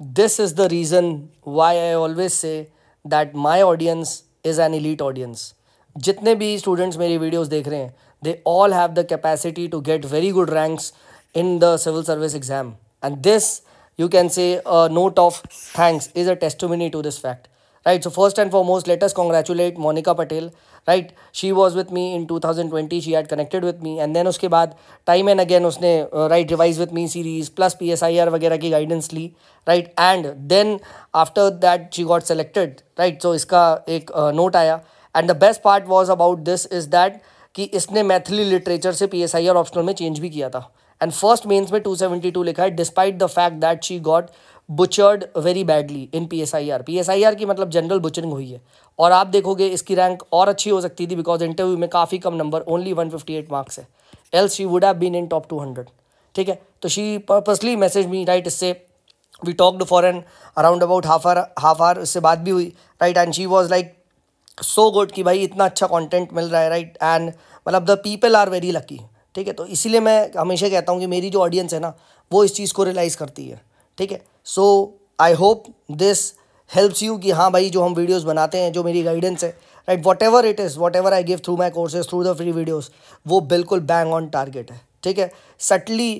this is the reason why I always say that my audience is an elite audience. Jitne भी students मेरी videos dekh rahe हैं they all have the capacity to get very good ranks in the civil service exam. And this, you can say, a note of thanks is a testimony to this fact. right so first and foremost let us congratulate monica patel right she was with me in 2020 she had connected with me and then उसके बाद time and again उसने right revise with me series plus psir वगैरह की guidance Lee right and then after that she got selected right so इसका एक note आया and the best part was about this is that कि इसने Maithili literature से P S I R optional में change भी किया था एंड फर्स्ट मेंस में 272 लिखा है despite the fact that she got butchered very badly in P S I R P S I R की मतलब जनरल बुचरिंग हुई है और आप देखोगे इसकी रैंक और अच्छी हो सकती थी बिकॉज इंटरव्यू में काफ़ी कम number only one fifty eight marks है else she would have been in top two hundred ठीक है तो she purposely message me right इससे we talked for an around about half hour half hour उससे बात भी हुई right and she was like so good कि भाई इतना अच्छा कॉन्टेंट मिल रहा है राइट एंड मतलब the people are very lucky ठीक है तो इसीलिए मैं हमेशा कहता हूँ कि मेरी जो ऑडियंस है ना वो इस चीज़ को रियलाइज़ करती है ठीक है so I hope this helps you कि हाँ भाई जो हम वीडियोज बनाते हैं जो मेरी गाइडेंस है right whatever it is whatever I give through my courses through the free videos वो बिल्कुल बैंग ऑन टारगेट है ठीक है subtly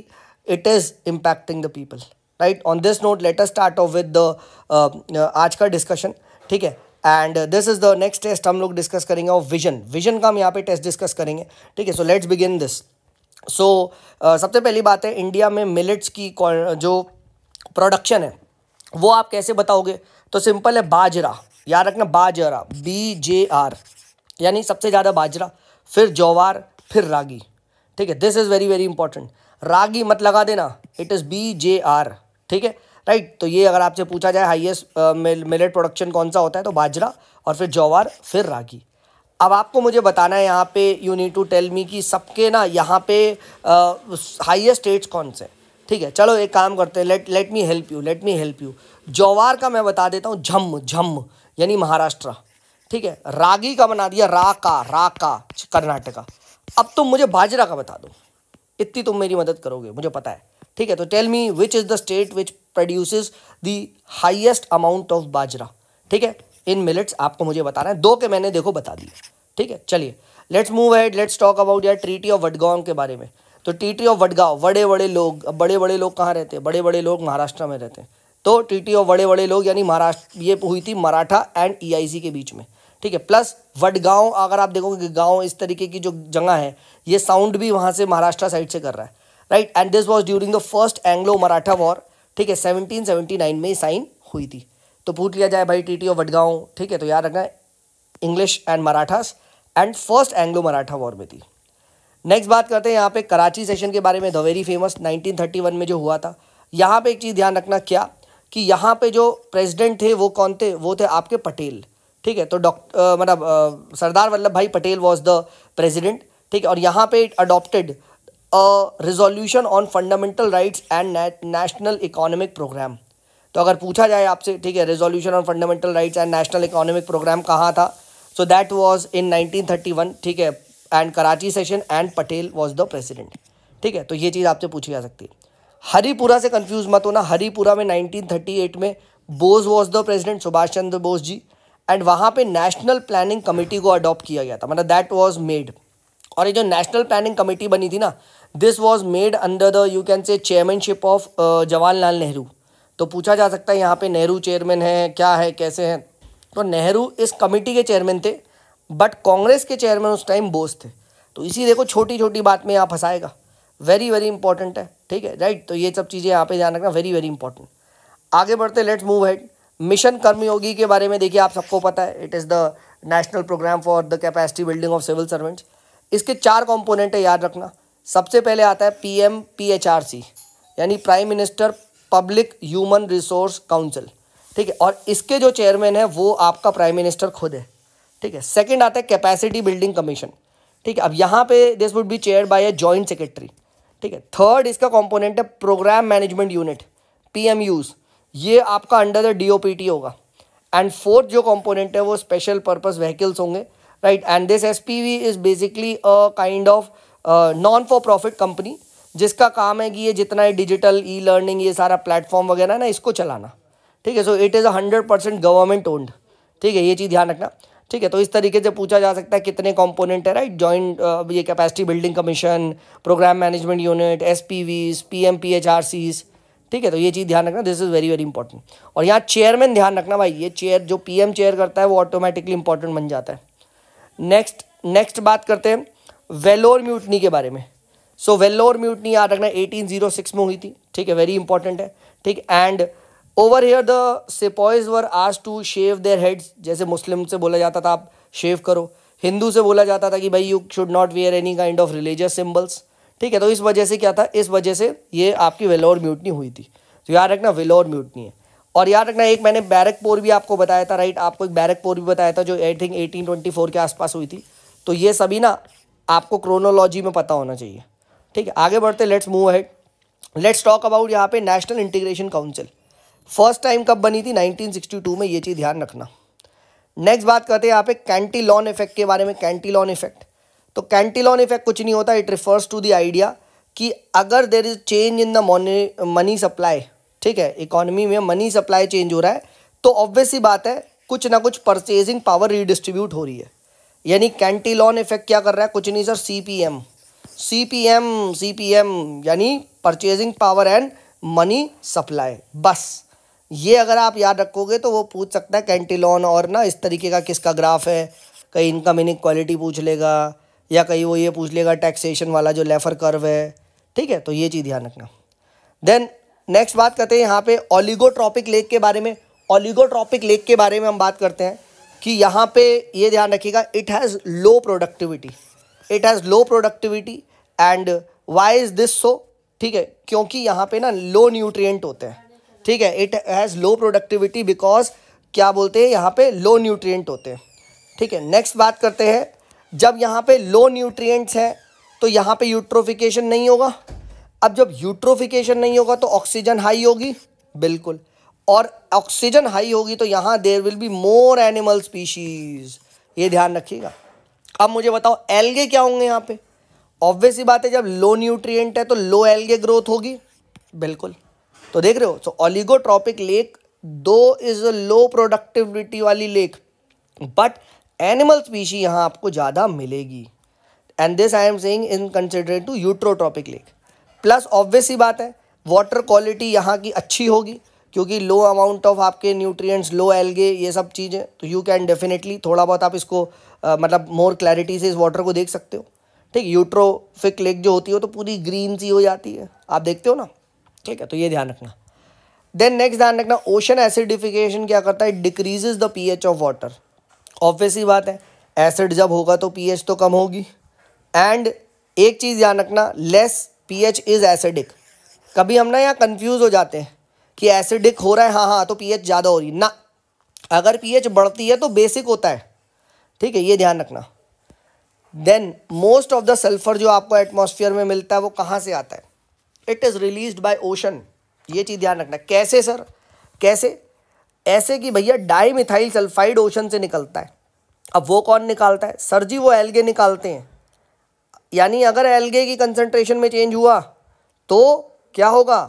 it is impacting the people right on this note let us start off with the आज का discussion ठीक है and this is the next test हम लोग डिस्कस करेंगे ऑफ विजन विजन का हम यहाँ पे टेस्ट डिस्कस करेंगे ठीक है so let's begin this so सबसे पहली बात है इंडिया में मिलिट्स की जो प्रोडक्शन है वो आप कैसे बताओगे तो सिंपल है बाजरा याद रखना बाजरा बी जे आर यानी सबसे ज़्यादा बाजरा फिर जोवार फिर रागी ठीक है this is very very important ragi मत लगा देना it is B J R ठीक है राइट तो ये अगर आपसे पूछा जाए हाईएस्ट मिलेट प्रोडक्शन कौन सा होता है तो बाजरा और फिर जोवार फिर रागी अब आपको मुझे बताना है यहाँ पे you need to tell me कि सबके ना यहाँ पे हाईएस्ट स्टेट्स कौन से हैं ठीक है चलो एक काम करते हैं let let me help you let me help you jowar का मैं बता देता हूँ झम झम यानी महाराष्ट्र ठीक है रागी का बना दिया रा का रा का कर्नाटका अब तुम मुझे बाजरा का बता दो इतनी तुम मेरी मदद करोगे मुझे पता है ठीक है तो tell me which is the state which produces the highest amount of bajra ठीक है इन मिलेट्स आपको मुझे बता रहे हैं दो के मैंने देखो बता दिए ठीक है चलिए let's move head let's talk about यार ट्रीटी ऑफ वडगांव के बारे में तो टी टी ऑफ वडगांव बड़े बड़े लोग बड़े बड़े लोग कहाँ रहते हैं बड़े बड़े लोग महाराष्ट्र में रहते हैं तो टी टी ऑफ बड़े बड़े लोग यानी महाराष्ट्र ये हुई थी मराठा एंड ईआईसी e के बीच में ठीक है प्लस वडगांव अगर आप देखोगे गांव इस तरीके की जो जगह है ये साउंड भी वहाँ से महाराष्ट्र साइड से कर रहा है right and this was during the first Anglo Maratha war ठीक है सेवनटीन सेवनटी नाइन में साइन हुई थी तो पूछ लिया जाए भाई टी टी ऑफ वडगांव ठीक है तो याद रखना English and Marathas and first Anglo Maratha war में थी नेक्स्ट बात करते हैं यहाँ पे कराची सेशन के बारे में द वेरी फेमस 1931 में जो हुआ था यहाँ पे एक चीज़ ध्यान रखना क्या कि यहाँ पे जो प्रेसिडेंट थे वो कौन थे वो थे आपके पटेल ठीक है तो डॉक्टर मतलब सरदार वल्लभ भाई पटेल वॉज द प्रेजिडेंट ठीक है और यहाँ पे adopted resolution on fundamental rights and national economic programme तो अगर पूछा जाए आपसे ठीक है resolution on fundamental rights and national economic programme कहाँ था सो दैट वाज इन 1931 ठीक है and Karachi session and Patel was the president ठीक है तो ये चीज़ आपसे पूछी जा सकती है हरिपुरा से कन्फ्यूज मत होना हरिपुरा में 1938 में Bose was the president Subhash Chandra Bose ji and वहाँ पे नेशनल प्लानिंग कमेटी को अडॉप्ट किया गया था मतलब दैट वॉज मेड और ये जो नेशनल प्लानिंग कमेटी बनी थी ना this was made under the you can say chairmanship of Jawaharlal Nehru तो पूछा जा सकता है यहाँ पे नेहरू चेयरमैन है क्या है कैसे हैं तो नेहरू इस कमेटी के चेयरमैन थे बट कांग्रेस के चेयरमैन उस टाइम बोस थे तो इसी देखो छोटी छोटी बात में यहाँ फंसाएगा वेरी वेरी इंपॉर्टेंट है ठीक है राइट तो ये सब चीज़ें यहाँ पे ध्यान रखना वेरी वेरी इंपॉर्टेंट आगे बढ़ते let's move head mission Karmayogi के बारे में देखिए आप सबको पता है it is the national programme for the capacity building of civil servants इसके चार कॉम्पोनेंट है याद रखना सबसे पहले आता है P M P H R C यानी prime minister public human resource council ठीक है और इसके जो चेयरमैन है वो आपका प्राइम मिनिस्टर खुद है ठीक है सेकेंड आता है कैपेसिटी बिल्डिंग कमीशन ठीक है अब यहाँ पे this would be chair by a joint secretary ठीक है थर्ड इसका कंपोनेंट है प्रोग्राम मैनेजमेंट यूनिट पीएमयूज ये आपका अंडर द डीओपीटी होगा एंड फोर्थ जो कॉम्पोनेंट है वो स्पेशल पर्पस व्हीकल्स होंगे right and this S P V is basically a kind of non for profit company जिसका काम है कि ये जितना ही डिजिटल ई लर्निंग ये सारा प्लेटफॉर्म वगैरह ना इसको चलाना ठीक है so it is a hundred percent government owned ठीक है ये चीज़ ध्यान रखना ठीक है तो इस तरीके से पूछा जा सकता है कितने कंपोनेंट है राइट जॉइंट uh, ये capacity building commission programme management unit S P Vs P M P H R Cs ठीक है तो ये चीज़ ध्यान रखना this is very very important और यहाँ चेयरमैन ध्यान रखना भाई ये चेयर जो पी एम चेयर करता है वो ऑटोमेटिकली इंपॉर्टेंट बन जाता है नेक्स्ट नेक्स्ट बात करते हैं वेलोर म्यूटनी के बारे में सो वेलोर म्यूटनी याद रखना एटीन जीरो सिक्स में हुई थी ठीक है वेरी इंपॉर्टेंट है ठीक and over here the sepoys were आज टू शेव देयर हेड्स जैसे मुस्लिम से बोला जाता था आप शेव करो हिंदू से बोला जाता था कि भाई you should not wear any kind of religious symbols ठीक है तो इस वजह से क्या था इस वजह से ये आपकी वेलोर म्यूटनी हुई थी तो याद रखना वेलोर म्यूटनी है और याद रखना एक मैंने बैरकपुर भी आपको बताया था राइट आपको एक बैरकपुर भी बताया था जो I think eighteen twenty four के आसपास हुई थी तो ये सभी ना आपको क्रोनोलॉजी में पता होना चाहिए ठीक है आगे बढ़ते let's move head let's talk about यहाँ पे national integration council first time कब बनी थी 1962 में ये चीज़ ध्यान रखना नेक्स्ट बात करते हैं यहाँ पे कैंटीलॉन इफेक्ट के बारे में कैंटीलॉन इफेक्ट तो कैंटीलॉन इफेक्ट कुछ नहीं होता it refers to the idea कि अगर there is change in the money money supply ठीक है इकोनॉमी में मनी सप्लाई चेंज हो रहा है तो ऑब्वियस ही बात है कुछ ना कुछ परचेजिंग पावर रिडिस्ट्रीब्यूट हो रही है यानी कैंटीलॉन इफेक्ट क्या कर रहा है कुछ नहीं sir C P M C P M C P M यानी purchasing power and money supply बस ये अगर आप याद रखोगे तो वो पूछ सकता है कैंटिलॉन और ना इस तरीके का किसका ग्राफ है कहीं इनका मीनिंग क्वालिटी पूछ लेगा या कहीं वो ये पूछ लेगा टैक्सेशन वाला जो लेफ़र कर्व है ठीक है तो ये चीज़ ध्यान रखना देन नेक्स्ट बात करते हैं यहाँ पे ओलिगोट्रॉपिक लेक के बारे में ओलिगोट्रॉपिक लेक के बारे में हम बात करते हैं कि यहाँ पे ये ध्यान रखिएगा it has low productivity it has low productivity and why is this so ठीक है क्योंकि यहाँ पे ना लो न्यूट्रिएंट होते हैं ठीक है it has low productivity because क्या बोलते हैं यहाँ पे लो न्यूट्रिएंट होते हैं ठीक है नेक्स्ट बात करते हैं जब यहाँ पे लो न्यूट्रिएंट्स हैं तो यहाँ पे यूट्रोफिकेशन नहीं होगा अब जब यूट्रोफिकेशन नहीं होगा तो ऑक्सीजन हाई होगी बिल्कुल और ऑक्सीजन हाई होगी तो यहाँ there will be more animal species ये ध्यान रखिएगा अब मुझे बताओ एल्गे क्या होंगे यहाँ पे ऑब्वियसली बात है जब लो न्यूट्रिएंट है तो लो एल्गे ग्रोथ होगी बिल्कुल तो देख रहे हो so oligotrophic lake though is low productivity वाली लेक बट एनिमल स्पीशी यहाँ आपको ज़्यादा मिलेगी and this I am saying in consider to eutrophic lake plus obvious ही बात है वाटर क्वालिटी यहाँ की अच्छी होगी क्योंकि लो अमाउंट ऑफ आपके न्यूट्रिएंट्स लो एल्गे ये सब चीज़ें तो यू कैन डेफिनेटली थोड़ा बहुत आप इसको आ, मतलब मोर क्लैरिटी से इस वाटर को देख सकते हो ठीक यूट्रोफिक लेक जो होती हो तो पूरी ग्रीन सी हो जाती है आप देखते हो ना ठीक है तो ये ध्यान रखना देन नेक्स्ट ध्यान रखना ओशन एसिडिफिकेशन क्या करता है decreases the P H of water ही बात है एसिड जब होगा तो एच तो कम होगी एंड एक चीज़ ध्यान रखना लेस एच इज़ एसिडिक कभी हम ना यहाँ कन्फ्यूज़ हो जाते हैं कि एसिडिक हो रहा है हाँ हाँ तो एच ज़्यादा हो रही ना अगर एच बढ़ती है तो बेसिक होता है ठीक है ये ध्यान रखना then most of the sulphur जो आपको एटमोसफियर में मिलता है वो कहाँ से आता है it is released by ocean ये चीज़ ध्यान रखना कैसे सर कैसे ऐसे कि भैया डाई मिथाइल सल्फाइड ओशन से निकलता है अब वो कौन निकालता है सर जी वो एल्गे निकालते हैं यानी अगर एल्गे की कंसंट्रेशन में चेंज हुआ तो क्या होगा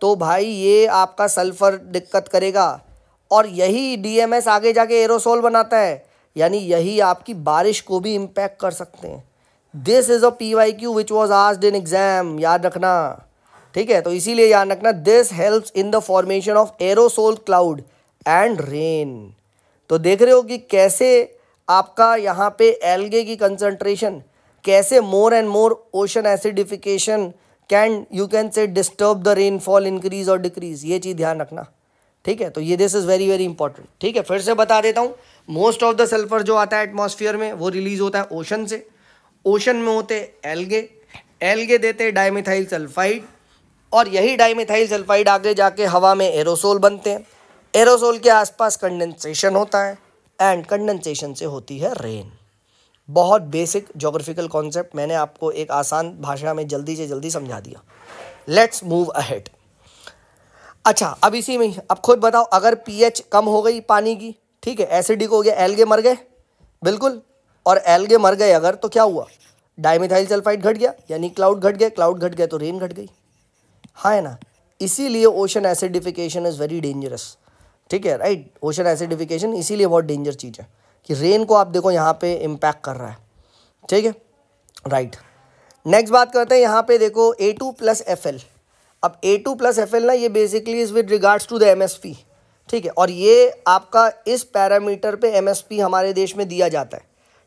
तो भाई ये आपका सल्फ़र दिक्कत करेगा और यही डीएमएस आगे जाके एरोसोल बनाता है यानी यही आपकी बारिश को भी इम्पैक्ट कर सकते हैं this is a P Y Q which was आज इन एग्ज़ाम याद रखना ठीक है तो इसीलिए याद रखना this helps in the formation of aerosol cloud and rain तो देख रहे हो कि कैसे आपका यहाँ पे एल्गे की कंसंट्रेशन कैसे more and more ocean acidification can you can say disturb the rainfall increase और डिक्रीज ये चीज़ ध्यान रखना ठीक है तो ये this is very very important ठीक है फिर से बता देता हूँ मोस्ट ऑफ द सल्फर जो आता है एटमोसफियर में वो रिलीज होता है ओशन से ओशन में होते एल्गे एल्गे देते डायमिथाइल सल्फाइड और यही डाईमिथाइल सल्फाइड आगे जाके हवा में एरोसोल बनते हैं एरोसोल के आसपास कंडेंसेशन होता है एंड कंडेंसेशन से होती है रेन बहुत बेसिक जोग्राफिकल कॉन्सेप्ट मैंने आपको एक आसान भाषा में जल्दी से जल्दी समझा दिया लेट्स मूव अहेड अच्छा अब इसी में अब खुद बताओ अगर पीएच कम हो गई पानी की ठीक है एसिडिक हो गया एलगे मर गए बिल्कुल और एलगे मर गए अगर तो क्या हुआ डायमिथाइल सल्फाइड घट गया यानी क्लाउड घट गया क्लाउड घट गया तो रेन घट गई हाँ है ना इसीलिए ocean acidification is very dangerous ठीक है राइट ओशन एसिडिफिकेशन इसीलिए बहुत डेंजर चीज़ है कि रेन को आप देखो यहाँ पे इम्पैक्ट कर रहा है ठीक है राइट नेक्स्ट बात करते हैं यहाँ पे देखो A two plus F L अब A two plus F L ना ये basically is with regards to the M S P ठीक है और ये आपका इस पैरामीटर पे एम एस पी हमारे देश में दिया जाता है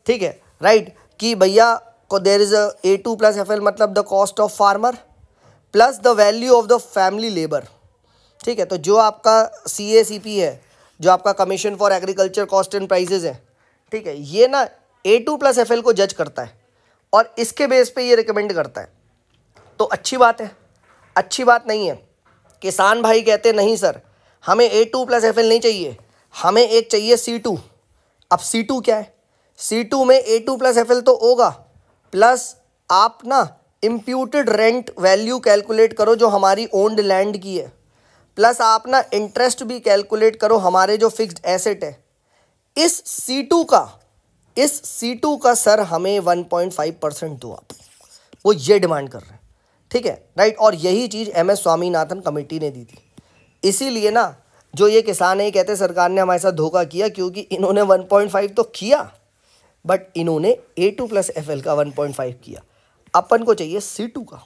ठीक है राइट कि भैया को there is A two plus F L मतलब the cost of farmer plus the value of the family labour ठीक है तो जो आपका सी ए सी पी है जो आपका commission for agriculture cost and prices है ठीक है ये ना A two plus F L को जज करता है और इसके बेस पे ये रिकमेंड करता है तो अच्छी बात है अच्छी बात नहीं है किसान भाई कहते नहीं सर हमें A two plus F L नहीं चाहिए हमें एक चाहिए सी टू अब सी टू क्या है सी टू में A two plus F L तो होगा प्लस आप ना इम्प्यूटेड रेंट वैल्यू कैलकुलेट करो जो हमारी ओन्ड लैंड की है प्लस आप ना इंटरेस्ट भी कैलकुलेट करो हमारे जो फिक्स्ड एसेट है इस सी टू का इस सी टू का सर हमें वन पॉइंट फाइव परसेंट दो आप वो ये डिमांड कर रहे हैं ठीक है राइट और यही चीज़ एम एस स्वामीनाथन कमेटी ने दी थी इसीलिए ना जो ये किसान है कहते सरकार ने हमारे साथ धोखा किया क्योंकि इन्होंने 1.5 तो किया बट इन्होंने ए टू प्लस एफ का 1.5 किया अपन को चाहिए सी टू का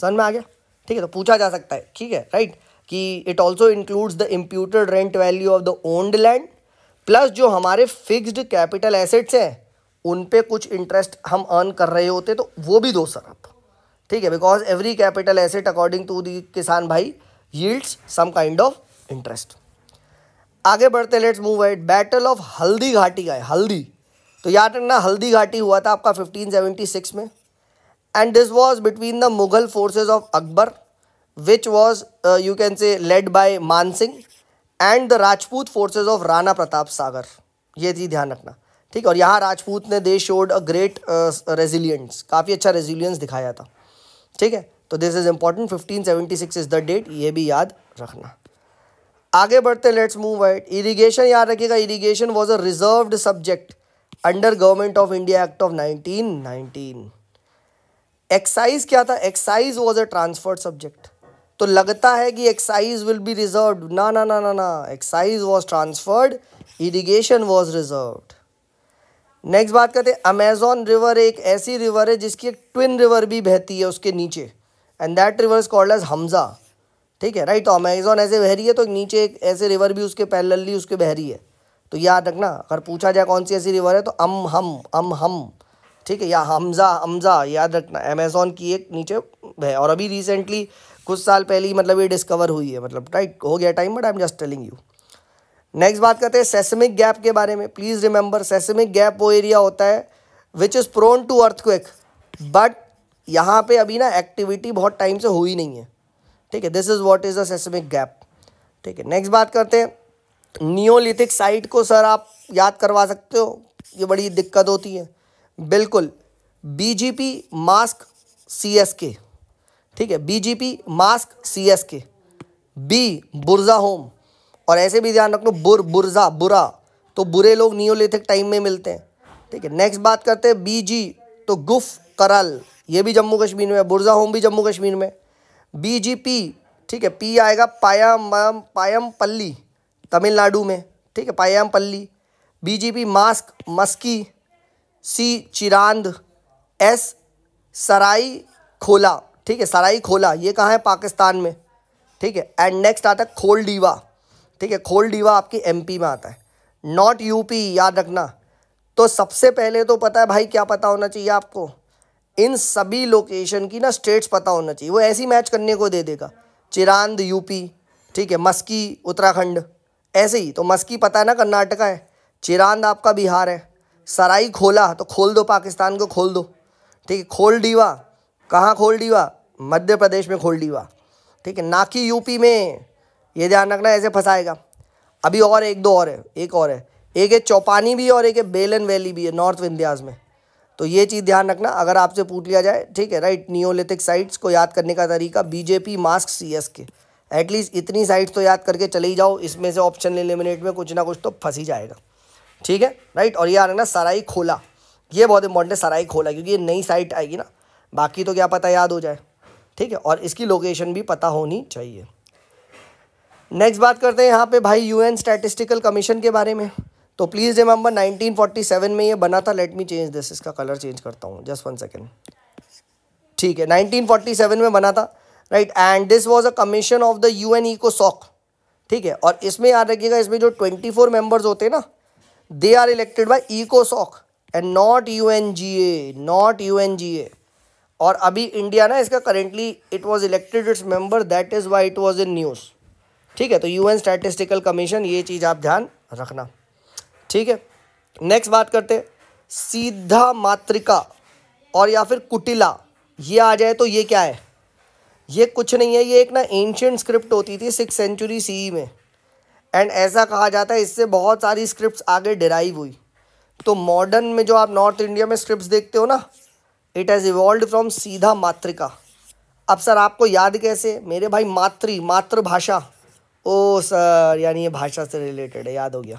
सन में आ गया ठीक है तो पूछा जा सकता है ठीक है राइट कि it also includes the imputed rent value of the owned land plus जो हमारे फिक्स्ड कैपिटल एसेट्स हैं उन पे कुछ इंटरेस्ट हम अर्न कर रहे होते तो वो भी दो सर आप ठीक है because every capital asset according to the किसान भाई yields some kind of interest आगे बढ़ते let's move at battle of Haldighati का है हल्दी तो याद रखना हल्दी घाटी हुआ था आपका 1576 में and this was between the Mughal forces of Akbar which was you can say led by Man Singh and the Rajput forces of Rana Pratap सागर ये थी ध्यान रखना ठीक और यहाँ राजपूत ने they showed a great resilience काफ़ी अच्छा रेजिलियंस दिखाया था ठीक है तो this is important 1576 is the date ये भी याद रखना आगे बढ़ते लेट्स मूव एट इरीगेशन याद रखिएगा irrigation was a reserved subject under government of India act of 1919 excise क्या था excise was a transferred subject तो लगता है कि एक्साइज विल बी रिजर्व ना ना ना ना ना excise was transferred irrigation was reserve next बात करते हैं अमेजोन रिवर एक ऐसी रिवर है जिसकी एक ट्विन रिवर भी बहती है उसके नीचे and that river is called as Hamza ठीक है राइट तो अमेजोन ऐसे बह रही है तो नीचे एक ऐसे रिवर भी उसके पैरेलली उसके बह रही है तो याद रखना अगर पूछा जाए कौन सी ऐसी रिवर है तो अम हम अम हम ठीक है या हमज़ा हमज़ा याद रखना अमेज़ोन की एक नीचे है और अभी रिसेंटली कुछ साल पहले ही मतलब ये डिस्कवर हुई है मतलब राइट हो गया time but I am just telling you next बात करते हैं सेसमिक गैप के बारे में प्लीज़ रिमेंबर सेसमिक गैप वो एरिया होता है which is prone to earthquake but यहाँ पे अभी ना एक्टिविटी बहुत टाइम से हुई नहीं है ठीक है this is what is the seismic gap ठीक है नेक्स्ट बात करते हैं नियोलिथिक साइट को सर आप याद करवा सकते हो ये बड़ी दिक्कत होती है बिल्कुल बीजेपी मास्क सीएसके ठीक है BJP mask CSK B Burzahom और ऐसे भी ध्यान लो बुर बुरजा बुरा तो बुरे लोग नियोलिथिक टाइम में मिलते हैं ठीक है नेक्स्ट बात करते हैं बीजी तो गुफ करल ये भी जम्मू कश्मीर में बुरजा होम भी जम्मू कश्मीर में बीजीपी ठीक है पी आएगा पायाम पायम पल्ली तमिलनाडु में ठीक है Paiyampalli P mask Maski C Chirand S Sarai Khola ठीक है सराई खोला ये कहाँ है पाकिस्तान में ठीक है एंड नेक्स्ट आता है खोल डीवा ठीक है खोलडीवा आपकी एमपी में आता है नॉट यूपी याद रखना तो सबसे पहले तो पता है भाई क्या पता होना चाहिए आपको इन सभी लोकेशन की ना स्टेट्स पता होना चाहिए वो ऐसी मैच करने को दे देगा चिरांद यूपी ठीक है मस्की उत्तराखंड ऐसे ही तो मस्की पता है ना कर्नाटका है चिरांद आपका बिहार है सराई खोला तो खोल दो पाकिस्तान को खोल दो ठीक है खोल डीवा कहाँ खोल डीवा मध्य प्रदेश में खोल डीवा ठीक है ना कि यूपी में ये ध्यान रखना ऐसे फंसाएगा अभी और एक दो और है एक और है एक है चौपानी भी और एक है बेलन वैली भी है नॉर्थ विंध्याज में तो ये चीज़ ध्यान रखना अगर आपसे पूछ लिया जाए ठीक है राइट नियोलिथिक साइट्स को याद करने का तरीका BJP mask C S K at least इतनी साइट्स तो याद करके चले ही जाओ इसमें से ऑप्शन एलिमिनेट में कुछ ना कुछ तो फंस ही जाएगा ठीक है राइट और ये आ रहा है ना सराई खोला ये बहुत इंपॉर्टेंट है सराई खोला क्योंकि ये नई साइट आएगी ना बाकी तो क्या पता याद हो जाए ठीक है और इसकी लोकेशन भी पता होनी चाहिए नेक्स्ट बात करते हैं यहाँ पे भाई यूएन स्टैटिस्टिकल कमीशन के बारे में तो प्लीज़ रिमेंबर 1947 में ये बना था लेट मी चेंज दिस इसका कलर चेंज करता हूँ जस्ट वन सेकेंड ठीक है 1947 में बना था right and this was a commission of the U N ईको सॉक ठीक है और इसमें याद रखिएगा इसमें जो 24 मेंबर्स होते हैं ना दे आर इलेक्टेड बाय इकोसॉक and not U N G A not U N G A और अभी इंडिया ना इसका currently it was elected its member that is why it was in news ठीक है तो यू एन स्टैटिस्टिकल कमीशन ये चीज़ आप ध्यान रखना ठीक है नेक्स्ट बात करते सीधा मातृका और या फिर कुटिला ये आ जाए तो ये क्या है ये कुछ नहीं है ये एक ना एंशियंट स्क्रिप्ट होती थी सिक्स सेंचुरी सी में एंड ऐसा कहा जाता है इससे बहुत सारी स्क्रिप्ट आगे डिराइव हुई तो मॉडर्न में जो आप नॉर्थ इंडिया में स्क्रिप्ट देखते हो ना इट हैज़ इवॉल्व फ्रॉम सीधा मातृका अब सर आपको याद कैसे मेरे भाई मातृ मातृभाषा ओ सर यानी ये भाषा से रिलेटेड है याद हो गया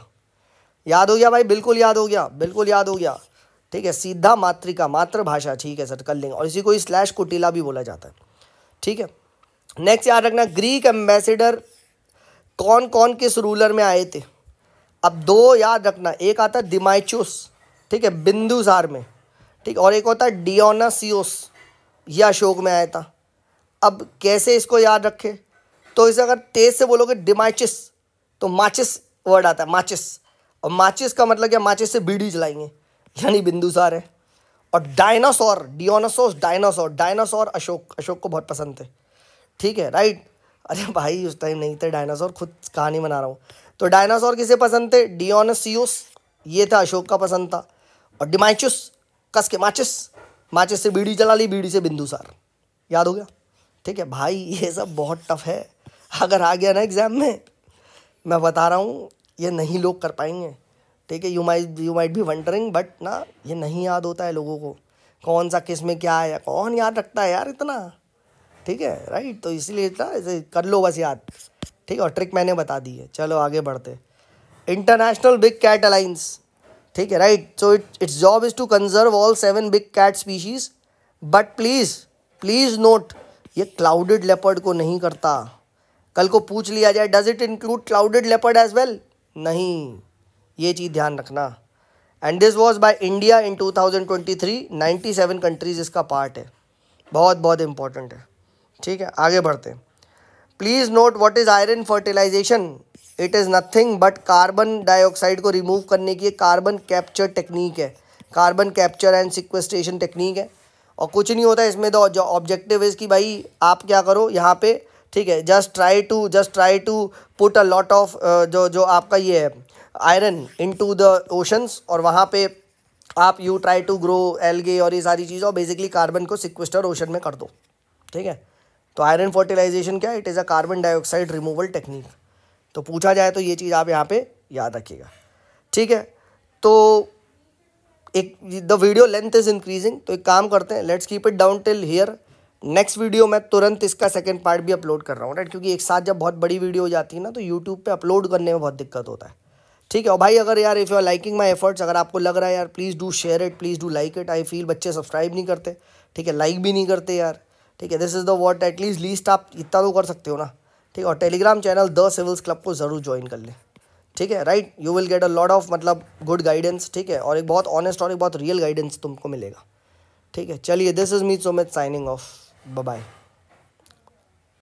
याद हो गया भाई बिल्कुल याद हो गया बिल्कुल याद हो गया ठीक है सीधा मातृका मातृभाषा ठीक है सर कर लेंगे और इसी को स्लैश कुटीला भी बोला जाता है ठीक है नेक्स्ट याद रखना ग्रीक एम्बेसडर कौन कौन किस रूलर में आए थे अब दो याद रखना एक आता है दिमाइचुस ठीक है बिंदुसार में ठीक और एक होता है डियोनासियोस यह अशोक में आया था अब कैसे इसको याद रखें तो इसे अगर तेज़ से बोलोगे डिमाइचिस तो माचिस वर्ड आता है माचिस और माचिस का मतलब क्या माचिस से बीड़ी जलाएंगे यानी बिंदुसार है और dinosaur Dionysus dinosaur dinosaur Ashoka Ashoka को बहुत पसंद थे ठीक है राइट अरे भाई उस टाइम नहीं थे डायनासोर खुद कहानी बना रहा हूँ तो डायनासोर किसे पसंद थे डियोनसियोस ये था अशोक का पसंद था और डिमाचुस कस के माचिस माचिस से बीड़ी चला ली बीड़ी से बिंदुसार याद हो गया ठीक है भाई ये सब बहुत टफ है अगर आ गया ना एग्ज़ाम में मैं बता रहा हूँ ये नहीं लोग कर पाएंगे ठीक है यू माइट यू माइट भी वंडरिंग बट ना ये नहीं याद होता है लोगों को कौन सा किस में क्या है कौन याद रखता है यार इतना ठीक है राइट तो इसीलिए ना इसे कर लो बस याद ठीक है और ट्रिक मैंने बता दी है चलो आगे बढ़ते इंटरनेशनल बिग कैट अलाइंस ठीक है right so it its job is to conserve all seven big cat species but please please note ये क्लाउडेड लेपर्ड को नहीं करता कल को पूछ लिया जाए does it include clouded leopard as well नहीं ये चीज़ ध्यान रखना and this was by India in 2023 97 countries इसका पार्ट है बहुत बहुत इंपॉर्टेंट है ठीक है आगे बढ़ते हैं please note what is iron fertilization it is nothing but carbon dioxide को रिमूव करने की कार्बन कैप्चर टेक्निक है carbon capture and sequestration technique है और कुछ नहीं होता इसमें तो जो ऑब्जेक्टिव इज़ कि भाई आप क्या करो यहाँ पे ठीक है just try to just try to put a lot of जो जो आपका ये है iron into the oceans और वहाँ पे आप यू ट्राई टू ग्रो गे और ये सारी चीज़ें और बेसिकली कार्बन को सिक्वेस्टर ओशन में कर दो ठीक है तो आयरन फर्टिलाइजेशन क्या it is a carbon dioxide removal technique तो पूछा जाए तो ये चीज़ आप यहाँ पे याद रखिएगा ठीक है तो एक the video length is increasing तो एक काम करते हैं let's keep it down till here next video मैं तुरंत इसका सेकेंड पार्ट भी अपलोड कर रहा हूँ राइट क्योंकि एक साथ जब बहुत बड़ी वीडियो हो जाती है ना तो यूट्यूब पर अपलोड करने में बहुत दिक्कत होता है ठीक है और भाई अगर यार if you are liking my efforts अगर आपको लग रहा है यार please do share it please do like it I feel बच्चे सब्सक्राइब नहीं करते ठीक है लाइक भी नहीं करते यार ठीक है this is the word at least least आप इतना तो कर सकते हो ना ठीक है और Telegram channel the civils club को ज़रूर ज्वाइन कर लें ठीक है right you will get a lot of मतलब गुड गाइडेंस ठीक है और एक बहुत ऑनेस्ट और एक बहुत रियल गाइडेंस तुमको मिलेगा ठीक है चलिए this is me so much signing off bye